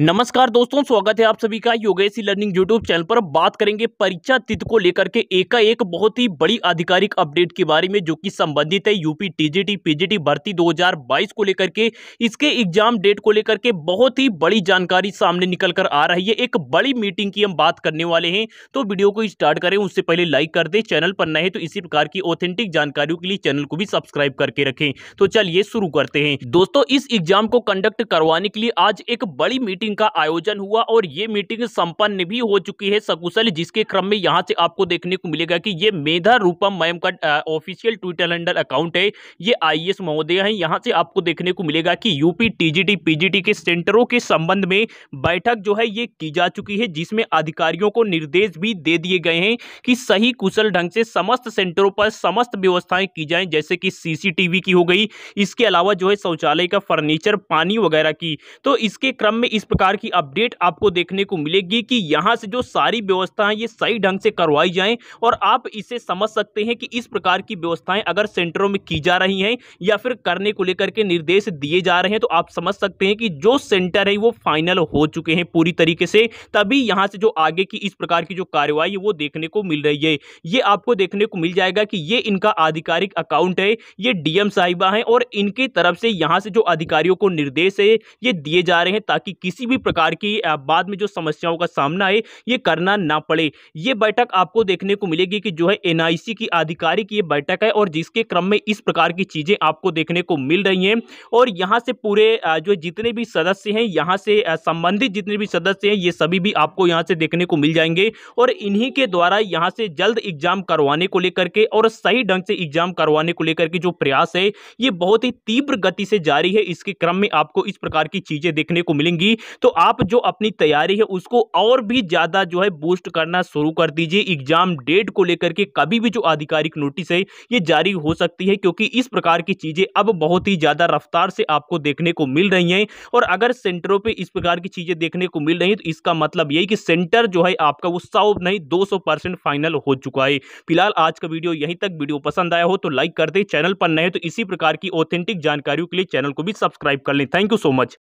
नमस्कार दोस्तों स्वागत है आप सभी का योगेश लर्निंग यूट्यूब चैनल पर बात करेंगे परीक्षा तिथि को लेकर के एकाएक बहुत ही बड़ी आधिकारिक अपडेट के बारे में जो कि संबंधित है यूपी टीजीटी पीजीटी भर्ती 2022 को लेकर के इसके एग्जाम डेट को लेकर के बहुत ही बड़ी जानकारी सामने निकल कर आ रही है एक बड़ी मीटिंग की हम बात करने वाले हैं तो वीडियो को स्टार्ट करें उससे पहले लाइक कर दें चैनल पर नए तो इसी प्रकार की ऑथेंटिक जानकारियों के लिए चैनल को भी सब्सक्राइब करके रखें तो चलिए शुरू करते हैं दोस्तों इस एग्जाम को कंडक्ट करवाने के लिए आज एक बड़ी मीटिंग मीटिंग का आयोजन हुआ और ये मीटिंग संपन्न भी हो चुकी है सकुशल जिसके क्रम में यहाँ से आपको देखने को मिलेगा कि ये मेधा रूपम मैम का ऑफिशियल ट्विटर हैंडल अकाउंट है ये आई महोदय है यहाँ से आपको देखने को मिलेगा कि यूपी टीजीटी पीजीटी के सेंटरों के संबंध में बैठक जो है ये की जा चुकी है जिसमें अधिकारियों को निर्देश भी दे दिए गए हैं कि सही कुशल ढंग से समस्त सेंटरों पर समस्त व्यवस्थाएं की जाएं जैसे कि सीसीटीवी की हो गई इसके अलावा जो है शौचालय का फर्नीचर पानी वगैरह की तो इसके क्रम में इस प्रकार की अपडेट आपको देखने को मिलेगी कि यहाँ से जो सारी व्यवस्थाएं ये सही ढंग से करवाई जाएं और आप इसे समझ सकते हैं कि इस प्रकार की व्यवस्थाएं अगर सेंटरों में की जा रही हैं या फिर करने को लेकर के निर्देश दिए जा रहे हैं तो आप समझ सकते हैं कि जो सेंटर है वो फाइनल हो चुके हैं पूरी तरीके से तभी यहाँ से जो आगे की इस प्रकार की जो कार्रवाई है वो देखने को मिल रही है ये आपको देखने को मिल जाएगा कि ये इनका आधिकारिक अकाउंट है ये डीएम साहिबा हैं और इनकी तरफ से यहाँ से जो अधिकारियों को निर्देश है ये दिए जा रहे हैं ताकि किसी किसी भी प्रकार की बाद में जो समस्याओं का सामना है ये करना ना पड़े ये बैठक आपको देखने को मिलेगी कि जो है एनआईसी की आधिकारिक ये बैठक है और जिसके क्रम में इस प्रकार की चीज़ें आपको देखने को मिल रही हैं और यहाँ से पूरे जो जितने भी सदस्य हैं यहाँ से संबंधित जितने भी सदस्य हैं ये सभी भी आपको यहाँ से देखने को मिल जाएंगे और इन्हीं के द्वारा यहाँ से जल्द एग्जाम करवाने को लेकर के और सही ढंग से एग्जाम करवाने को लेकर के जो प्रयास है ये बहुत ही तीव्र गति से जारी है इसके क्रम में आपको इस प्रकार की चीज़ें देखने को मिलेंगी तो आप जो अपनी तैयारी है उसको और भी ज़्यादा जो है बूस्ट करना शुरू कर दीजिए एग्जाम डेट को लेकर के कभी भी जो आधिकारिक नोटिस है ये जारी हो सकती है क्योंकि इस प्रकार की चीज़ें अब बहुत ही ज़्यादा रफ्तार से आपको देखने को मिल रही हैं और अगर सेंटरों पर इस प्रकार की चीज़ें देखने को मिल रही हैं तो इसका मतलब यही कि सेंटर जो है आपका वो सौ नहीं दो फाइनल हो चुका है फिलहाल आज का वीडियो यहीं तक वीडियो पसंद आया हो तो लाइक कर दे चैनल पर नए तो इसी प्रकार की ऑथेंटिक जानकारियों के लिए चैनल को भी सब्सक्राइब कर लें थैंक यू सो मच